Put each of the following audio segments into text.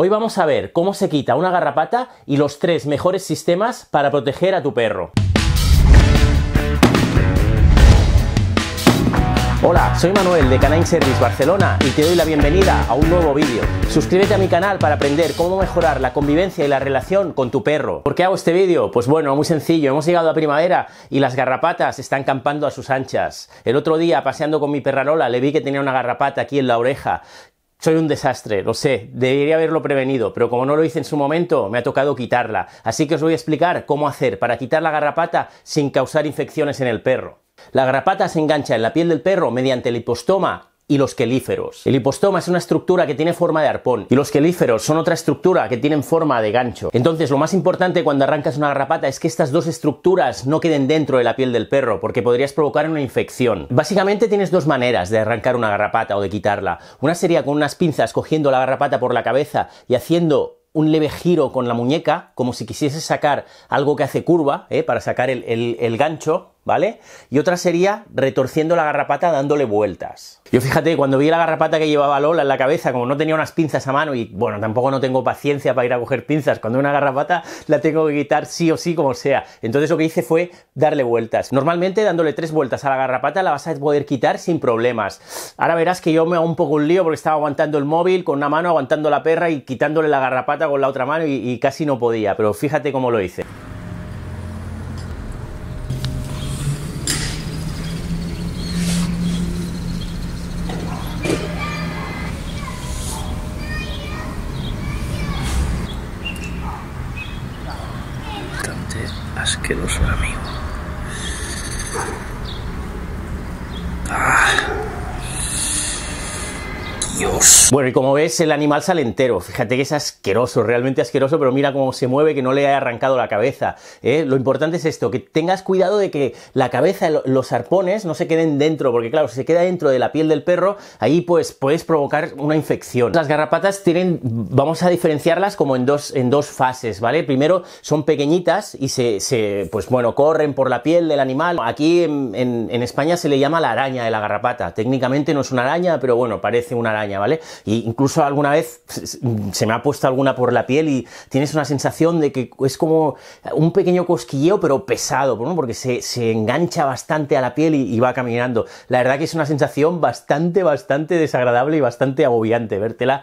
Hoy vamos a ver cómo se quita una garrapata y los tres mejores sistemas para proteger a tu perro. Hola, soy Manuel de Canine Service Barcelona y te doy la bienvenida a un nuevo vídeo. Suscríbete a mi canal para aprender cómo mejorar la convivencia y la relación con tu perro. ¿Por qué hago este vídeo? Pues bueno, muy sencillo, hemos llegado a primavera y las garrapatas están campando a sus anchas. El otro día, paseando con mi perralola le vi que tenía una garrapata aquí en la oreja. Soy un desastre, lo sé, debería haberlo prevenido, pero como no lo hice en su momento, me ha tocado quitarla. Así que os voy a explicar cómo hacer para quitar la garrapata sin causar infecciones en el perro. La garrapata se engancha en la piel del perro mediante el hipostoma y los quelíferos. El hipostoma es una estructura que tiene forma de arpón y los quelíferos son otra estructura que tienen forma de gancho. Entonces, lo más importante cuando arrancas una garrapata es que estas dos estructuras no queden dentro de la piel del perro porque podrías provocar una infección. Básicamente tienes dos maneras de arrancar una garrapata o de quitarla. Una sería con unas pinzas cogiendo la garrapata por la cabeza y haciendo un leve giro con la muñeca, como si quisiese sacar algo que hace curva, ¿eh? para sacar el, el gancho, ¿vale? Y otra sería retorciendo la garrapata dándole vueltas. Yo fíjate, cuando vi la garrapata que llevaba Lola en la cabeza, como no tenía unas pinzas a mano y bueno, tampoco no tengo paciencia para ir a coger pinzas, cuando una garrapata la tengo que quitar sí o sí como sea. Entonces lo que hice fue darle vueltas. Normalmente dándole tres vueltas a la garrapata la vas a poder quitar sin problemas. Ahora verás que yo me hago un poco un lío porque estaba aguantando el móvil con una mano, aguantando la perra y quitándole la garrapata con la otra mano y, y casi no podía, pero fíjate cómo lo hice. quedóse el amigo. Ah. Dios. Bueno, y como ves, el animal sale entero. Fíjate que es asqueroso, realmente asqueroso, pero mira cómo se mueve, que no le ha arrancado la cabeza. ¿eh? Lo importante es esto, que tengas cuidado de que la cabeza, los arpones, no se queden dentro, porque claro, si se queda dentro de la piel del perro, ahí pues puedes provocar una infección. Las garrapatas tienen, vamos a diferenciarlas como en dos, en dos fases, ¿vale? Primero son pequeñitas y se, pues bueno, corren por la piel del animal. Aquí en, en España se le llama la araña de la garrapata. Técnicamente no es una araña, pero bueno, parece una araña, ¿vale? incluso alguna vez se me ha puesto alguna por la piel y tienes una sensación de que es como un pequeño cosquilleo, pero pesado, Porque se, engancha bastante a la piel y, va caminando. La verdad que es una sensación bastante, bastante desagradable y bastante agobiante vértela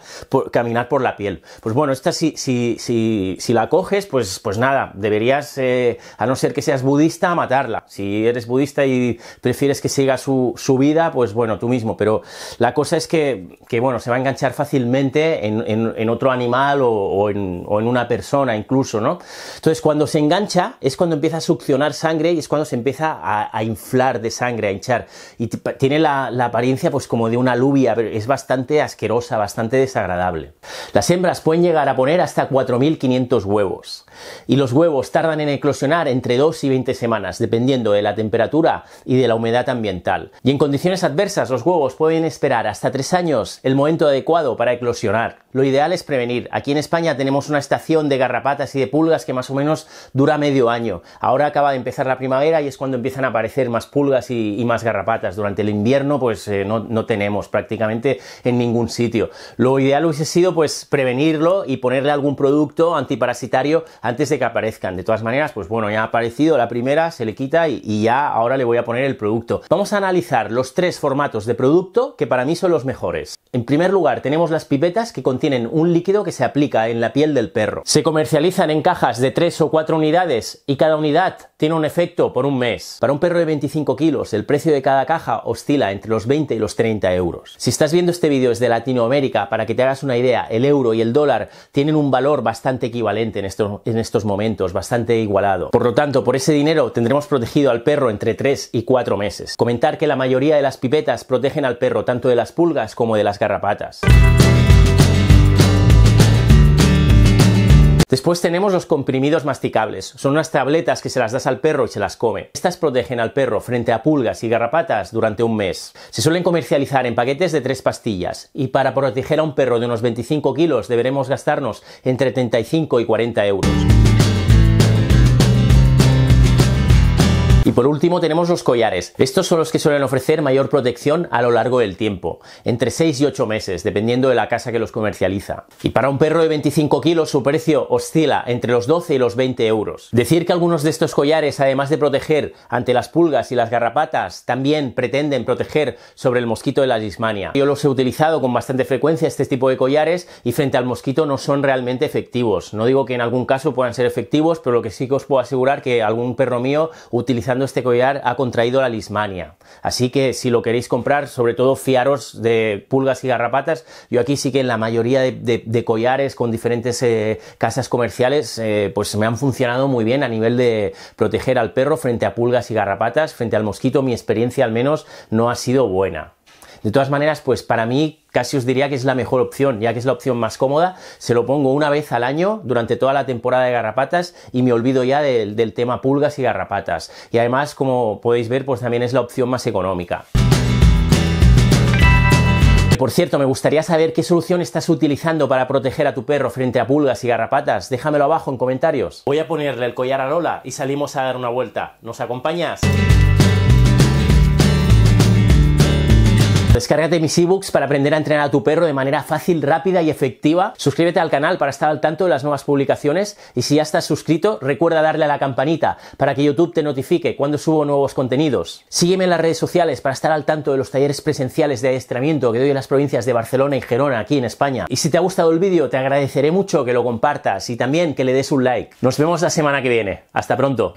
caminar por la piel. Pues bueno, esta si, si, si, si la coges, pues, pues nada, deberías, eh, a no ser que seas budista, matarla. Si eres budista y prefieres que siga su, vida, pues bueno, tú mismo. Pero la cosa es que bueno, se va a enganchar fácilmente en, otro animal o, en, una persona incluso, ¿no? Entonces, cuando se engancha es cuando empieza a succionar sangre y es cuando se empieza a, inflar de sangre, a hinchar. Y tiene la, apariencia pues como de una alubia, pero es bastante asquerosa, bastante desagradable. Las hembras pueden llegar a poner hasta 4.500 huevos. Y los huevos tardan en eclosionar entre 2 y 20 semanas, dependiendo de la temperatura y de la humedad ambiental. Y en condiciones adversas, los huevos pueden esperar hasta 3 años el momento adecuado para eclosionar. Lo ideal es prevenir. Aquí en España tenemos una estación de garrapatas y de pulgas que más o menos dura medio año. Ahora acaba de empezar la primavera y es cuando empiezan a aparecer más pulgas y, más garrapatas. Durante el invierno pues eh, no, tenemos prácticamente en ningún sitio. Lo ideal hubiese sido pues prevenirlo y ponerle algún producto antiparasitario antes de que aparezcan. De todas maneras, pues bueno, ya ha aparecido la primera, se le quita y, ya ahora le voy a poner el producto. Vamos a analizar los tres formatos de producto que para mí son los mejores. En primer lugar, tenemos las pipetas que contienen un líquido que se aplica en la piel del perro. Se comercializan en cajas de 3 o 4 unidades y cada unidad tiene un efecto por un mes. Para un perro de 25 kilos, el precio de cada caja oscila entre los 20 y los 30 euros. Si estás viendo este vídeo desde Latinoamérica, para que te hagas una idea, el euro y el dólar tienen un valor bastante equivalente en estos, en estos momentos, bastante igualado. Por lo tanto, por ese dinero tendremos protegido al perro entre 3 y 4 meses. Comentar que la mayoría de las pipetas protegen al perro tanto de las pulgas como de las garrapatas. Después tenemos los comprimidos masticables. Son unas tabletas que se las das al perro y se las come. Estas protegen al perro frente a pulgas y garrapatas durante un mes. Se suelen comercializar en paquetes de tres pastillas y para proteger a un perro de unos 25 kilos deberemos gastarnos entre 35 y 40 euros. Y por último tenemos los collares. Estos son los que suelen ofrecer mayor protección a lo largo del tiempo, entre 6 y 8 meses, dependiendo de la casa que los comercializa. Y para un perro de 25 kilos su precio oscila entre los 12 y los 20 euros. Decir que algunos de estos collares, además de proteger ante las pulgas y las garrapatas, también pretenden proteger sobre el mosquito de la gismania Yo los he utilizado con bastante frecuencia este tipo de collares y frente al mosquito no son realmente efectivos. No digo que en algún caso puedan ser efectivos, pero lo que sí que os puedo asegurar que algún perro mío utiliza este collar ha contraído la lismania. Así que si lo queréis comprar, sobre todo fiaros de pulgas y garrapatas. Yo aquí sí que en la mayoría de, collares con diferentes eh, casas comerciales, eh, pues me han funcionado muy bien a nivel de proteger al perro frente a pulgas y garrapatas, frente al mosquito. Mi experiencia al menos no ha sido buena. De todas maneras, pues para mí casi os diría que es la mejor opción, ya que es la opción más cómoda. Se lo pongo una vez al año durante toda la temporada de garrapatas y me olvido ya del tema pulgas y garrapatas. Y además, como podéis ver, pues también es la opción más económica. Por cierto, me gustaría saber qué solución estás utilizando para proteger a tu perro frente a pulgas y garrapatas. Déjamelo abajo en comentarios. Voy a ponerle el collar a Lola y salimos a dar una vuelta. ¿Nos acompañas? Descárgate mis ebooks para aprender a entrenar a tu perro de manera fácil, rápida y efectiva. Suscríbete al canal para estar al tanto de las nuevas publicaciones y si ya estás suscrito, recuerda darle a la campanita para que YouTube te notifique cuando subo nuevos contenidos. Sígueme en las redes sociales para estar al tanto de los talleres presenciales de adiestramiento que doy en las provincias de Barcelona y Gerona aquí en España. Y si te ha gustado el vídeo, te agradeceré mucho que lo compartas y también que le des un like. Nos vemos la semana que viene. Hasta pronto.